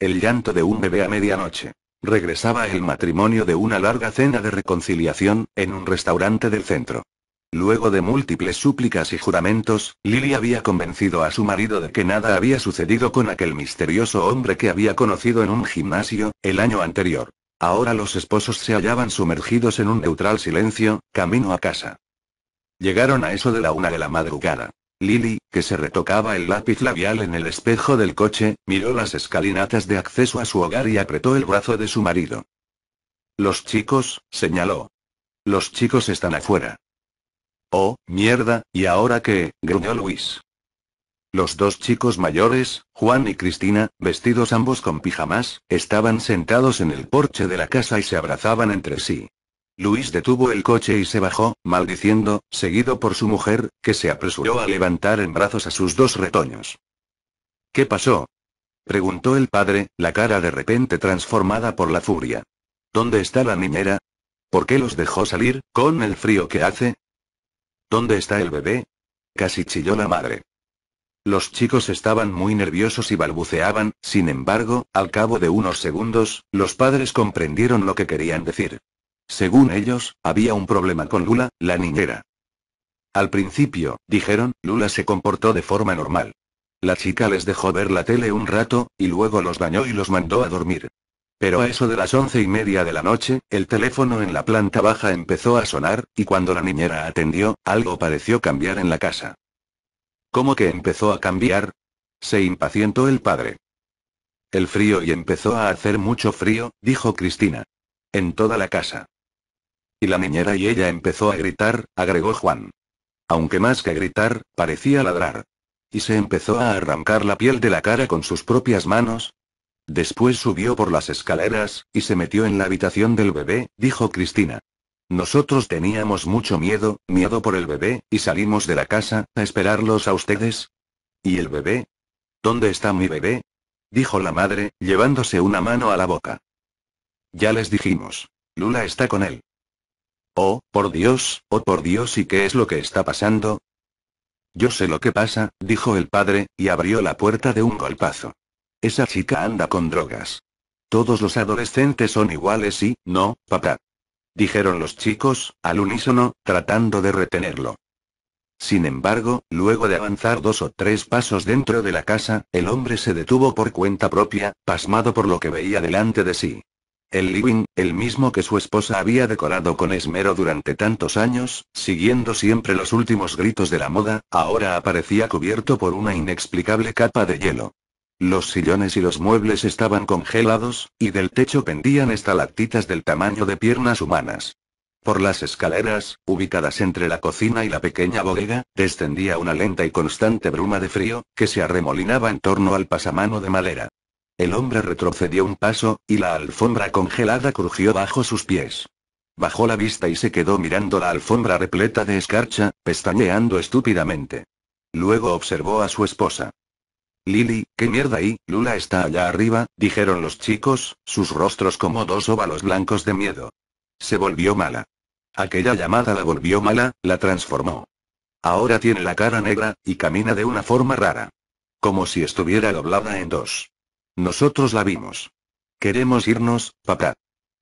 El llanto de un bebé a medianoche. Regresaba el matrimonio de una larga cena de reconciliación, en un restaurante del centro. Luego de múltiples súplicas y juramentos, Lily había convencido a su marido de que nada había sucedido con aquel misterioso hombre que había conocido en un gimnasio, el año anterior. Ahora los esposos se hallaban sumergidos en un neutral silencio, camino a casa. Llegaron a eso de la una de la madrugada. Lily, que se retocaba el lápiz labial en el espejo del coche, miró las escalinatas de acceso a su hogar y apretó el brazo de su marido. Los chicos, señaló. Los chicos están afuera. Oh, mierda, ¿y ahora qué? gruñó Luis. Los dos chicos mayores, Juan y Cristina, vestidos ambos con pijamas, estaban sentados en el porche de la casa y se abrazaban entre sí. Luis detuvo el coche y se bajó, maldiciendo, seguido por su mujer, que se apresuró a levantar en brazos a sus dos retoños. ¿Qué pasó? preguntó el padre, la cara de repente transformada por la furia. ¿Dónde está la niñera? ¿Por qué los dejó salir, con el frío que hace? ¿Dónde está el bebé? casi chilló la madre. Los chicos estaban muy nerviosos y balbuceaban, sin embargo, al cabo de unos segundos, los padres comprendieron lo que querían decir. Según ellos, había un problema con Lula, la niñera. Al principio, dijeron, Lula se comportó de forma normal. La chica les dejó ver la tele un rato, y luego los bañó y los mandó a dormir. Pero a eso de las once y media de la noche, el teléfono en la planta baja empezó a sonar, y cuando la niñera atendió, algo pareció cambiar en la casa. ¿Cómo que empezó a cambiar? Se impacientó el padre. El frío y empezó a hacer mucho frío, dijo Cristina. En toda la casa. Y la niñera y ella empezó a gritar, agregó Juan. Aunque más que gritar, parecía ladrar. Y se empezó a arrancar la piel de la cara con sus propias manos. Después subió por las escaleras, y se metió en la habitación del bebé, dijo Cristina. Nosotros teníamos mucho miedo, miedo por el bebé, y salimos de la casa, a esperarlos a ustedes. ¿Y el bebé? ¿Dónde está mi bebé? dijo la madre, llevándose una mano a la boca. Ya les dijimos. Lula está con él. Oh, por Dios, oh por Dios, ¿y qué es lo que está pasando? Yo sé lo que pasa, dijo el padre, y abrió la puerta de un golpazo. Esa chica anda con drogas. Todos los adolescentes son iguales y, no, papá. Dijeron los chicos, al unísono, tratando de retenerlo. Sin embargo, luego de avanzar dos o tres pasos dentro de la casa, el hombre se detuvo por cuenta propia, pasmado por lo que veía delante de sí. El living, el mismo que su esposa había decorado con esmero durante tantos años, siguiendo siempre los últimos gritos de la moda, ahora aparecía cubierto por una inexplicable capa de hielo. Los sillones y los muebles estaban congelados, y del techo pendían estalactitas del tamaño de piernas humanas. Por las escaleras, ubicadas entre la cocina y la pequeña bodega, descendía una lenta y constante bruma de frío, que se arremolinaba en torno al pasamano de madera. El hombre retrocedió un paso, y la alfombra congelada crujió bajo sus pies. Bajó la vista y se quedó mirando la alfombra repleta de escarcha, pestañeando estúpidamente. Luego observó a su esposa. Lily, qué mierda ahí, Lula está allá arriba, dijeron los chicos, sus rostros como dos óvalos blancos de miedo. Se volvió mala. Aquella llamada la volvió mala, la transformó. Ahora tiene la cara negra, y camina de una forma rara. Como si estuviera doblada en dos. Nosotros la vimos. Queremos irnos, papá.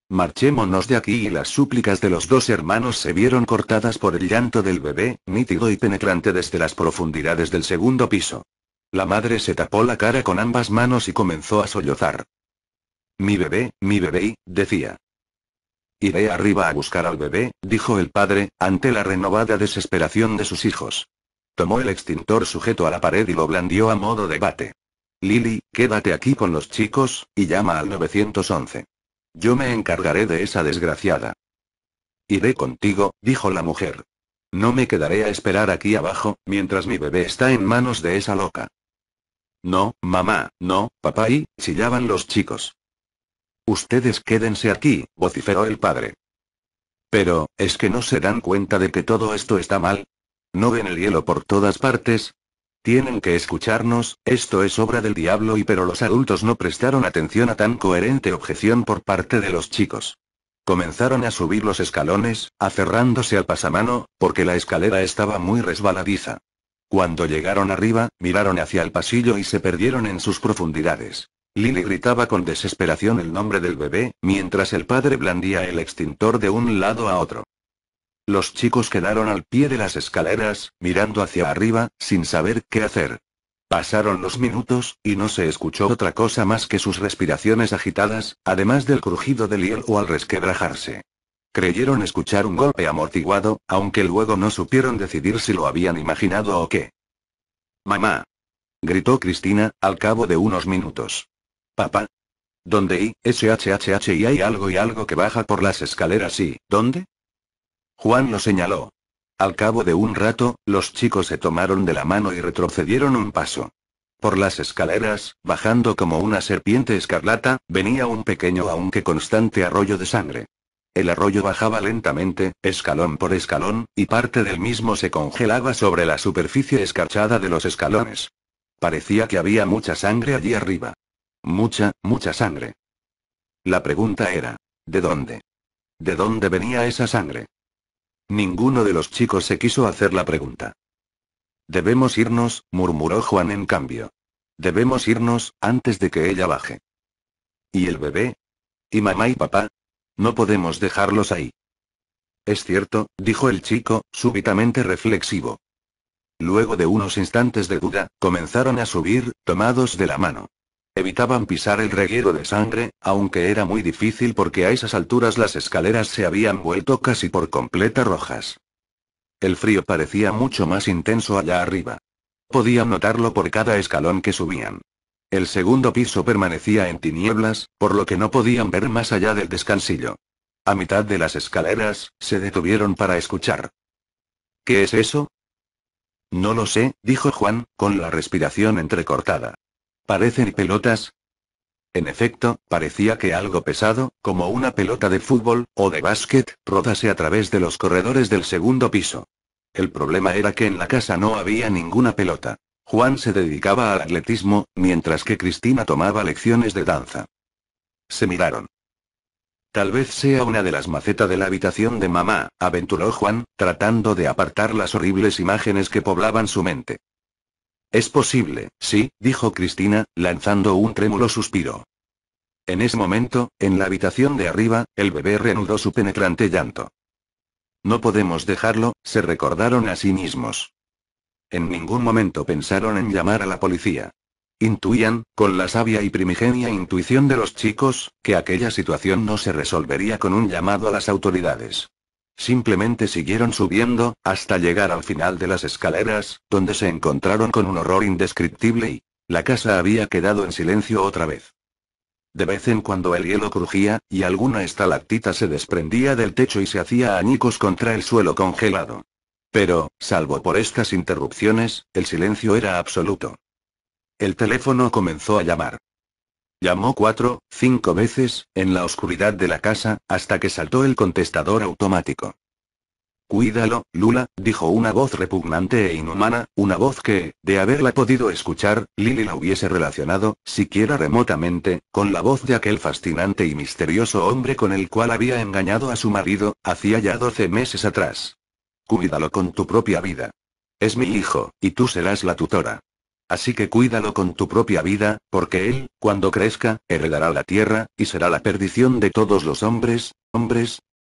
Marchémonos de aquí y las súplicas de los dos hermanos se vieron cortadas por el llanto del bebé, nítido y penetrante desde las profundidades del segundo piso. La madre se tapó la cara con ambas manos y comenzó a sollozar. Mi bebé, mi bebé, decía. Iré arriba a buscar al bebé, dijo el padre, ante la renovada desesperación de sus hijos. Tomó el extintor sujeto a la pared y lo blandió a modo de bate. Lily, quédate aquí con los chicos, y llama al 911. Yo me encargaré de esa desgraciada. Iré contigo, dijo la mujer. No me quedaré a esperar aquí abajo, mientras mi bebé está en manos de esa loca. No, mamá, no, papá y, chillaban los chicos. Ustedes quédense aquí, vociferó el padre. Pero, ¿es que no se dan cuenta de que todo esto está mal? ¿No ven el hielo por todas partes? Tienen que escucharnos, esto es obra del diablo y pero los adultos no prestaron atención a tan coherente objeción por parte de los chicos. Comenzaron a subir los escalones, aferrándose al pasamano, porque la escalera estaba muy resbaladiza. Cuando llegaron arriba, miraron hacia el pasillo y se perdieron en sus profundidades. Lily gritaba con desesperación el nombre del bebé, mientras el padre blandía el extintor de un lado a otro. Los chicos quedaron al pie de las escaleras, mirando hacia arriba, sin saber qué hacer. Pasaron los minutos, y no se escuchó otra cosa más que sus respiraciones agitadas, además del crujido del hielo al resquebrajarse. Creyeron escuchar un golpe amortiguado, aunque luego no supieron decidir si lo habían imaginado o qué. Mamá. gritó Cristina, al cabo de unos minutos. Papá. ¿Dónde y shhh y hay algo y algo que baja por las escaleras y, ¿dónde? Juan lo señaló. Al cabo de un rato, los chicos se tomaron de la mano y retrocedieron un paso. Por las escaleras, bajando como una serpiente escarlata, venía un pequeño aunque constante arroyo de sangre. El arroyo bajaba lentamente, escalón por escalón, y parte del mismo se congelaba sobre la superficie escarchada de los escalones. Parecía que había mucha sangre allí arriba. Mucha, mucha sangre. La pregunta era, ¿de dónde? ¿De dónde venía esa sangre? Ninguno de los chicos se quiso hacer la pregunta. Debemos irnos, murmuró Juan en cambio. Debemos irnos, antes de que ella baje. ¿Y el bebé? ¿Y mamá y papá? No podemos dejarlos ahí. Es cierto, dijo el chico, súbitamente reflexivo. Luego de unos instantes de duda, comenzaron a subir, tomados de la mano. Evitaban pisar el reguero de sangre, aunque era muy difícil porque a esas alturas las escaleras se habían vuelto casi por completa rojas. El frío parecía mucho más intenso allá arriba. Podían notarlo por cada escalón que subían. El segundo piso permanecía en tinieblas, por lo que no podían ver más allá del descansillo. A mitad de las escaleras, se detuvieron para escuchar. ¿Qué es eso? No lo sé, dijo Juan, con la respiración entrecortada. Parecen pelotas. En efecto, parecía que algo pesado, como una pelota de fútbol, o de básquet, rodase a través de los corredores del segundo piso. El problema era que en la casa no había ninguna pelota. Juan se dedicaba al atletismo, mientras que Cristina tomaba lecciones de danza. Se miraron. Tal vez sea una de las macetas de la habitación de mamá, aventuró Juan, tratando de apartar las horribles imágenes que poblaban su mente. Es posible, sí, dijo Cristina, lanzando un trémulo suspiro. En ese momento, en la habitación de arriba, el bebé reanudó su penetrante llanto. No podemos dejarlo, se recordaron a sí mismos. En ningún momento pensaron en llamar a la policía. Intuían, con la sabia y primigenia intuición de los chicos, que aquella situación no se resolvería con un llamado a las autoridades. Simplemente siguieron subiendo, hasta llegar al final de las escaleras, donde se encontraron con un horror indescriptible y... La casa había quedado en silencio otra vez. De vez en cuando el hielo crujía, y alguna estalactita se desprendía del techo y se hacía añicos contra el suelo congelado. Pero, salvo por estas interrupciones, el silencio era absoluto. El teléfono comenzó a llamar. Llamó cuatro, cinco veces, en la oscuridad de la casa, hasta que saltó el contestador automático. Cuídalo, Lula, dijo una voz repugnante e inhumana, una voz que, de haberla podido escuchar, Lily la hubiese relacionado, siquiera remotamente, con la voz de aquel fascinante y misterioso hombre con el cual había engañado a su marido, hacía ya doce meses atrás. Cuídalo con tu propia vida. Es mi hijo, y tú serás la tutora. Así que cuídalo con tu propia vida, porque él, cuando crezca, heredará la tierra, y será la perdición de todos los hombres, hombres,